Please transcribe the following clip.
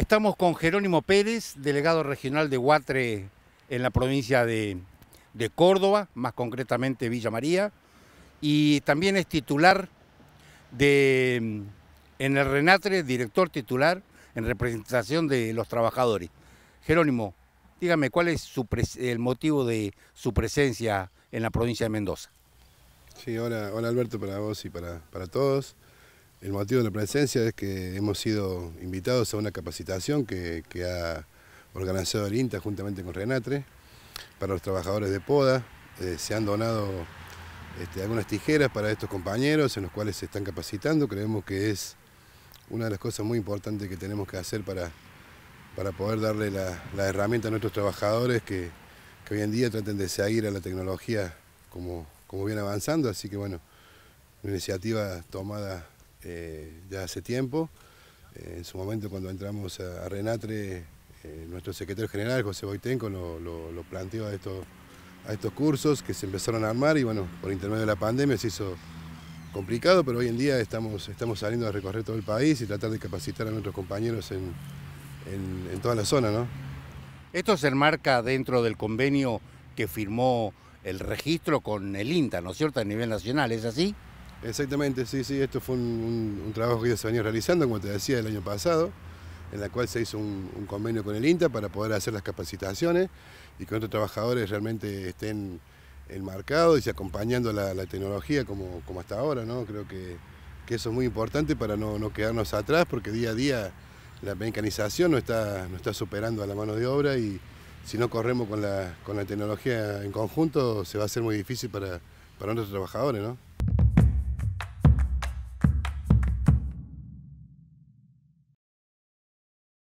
Estamos con Jerónimo Pérez, delegado regional de Huatre en la provincia de, Córdoba, más concretamente Villa María, y también es titular de, en el Renatre, director titular en representación de los trabajadores. Jerónimo, dígame, ¿cuál es el motivo de su presencia en la provincia de Mendoza? Sí, hola, Alberto para vos y para todos. El motivo de la presencia es que hemos sido invitados a una capacitación que, ha organizado el INTA juntamente con Renatre para los trabajadores de poda. Eh, se han donado este, algunas tijeras para estos compañeros en los cuales se están capacitando. Creemos que es una de las cosas muy importantes que tenemos que hacer para, para poder darle la, herramienta a nuestros trabajadores que, hoy en día traten de seguir a la tecnología como, como viene avanzando. Así que bueno, una iniciativa tomada eh, ya hace tiempo. Eh, en su momento cuando entramos a, Renatre, eh, nuestro secretario general, José Boitenco, lo, planteó a estos, a estos cursos que se empezaron a armar y bueno, por intermedio de la pandemia se hizo complicado, pero hoy en día estamos, estamos saliendo a recorrer todo el país y tratar de capacitar a nuestros compañeros en, en, en toda la zona. ¿no? Esto se enmarca dentro del convenio que firmó el registro con el INTA, ¿no es cierto?, a nivel nacional, ¿es así? Exactamente, sí, sí, esto fue un, trabajo que ya se venía realizando, como te decía, el año pasado, en la cual se hizo un, convenio con el INTA para poder hacer las capacitaciones y que otros trabajadores realmente estén enmarcados y se acompañando la, tecnología como, hasta ahora, ¿no? Creo que, eso es muy importante para no, quedarnos atrás, porque día a día la mecanización no está, no está superando a la mano de obra y si no corremos con la, tecnología en conjunto se va a hacer muy difícil para, para nuestros trabajadores, ¿no?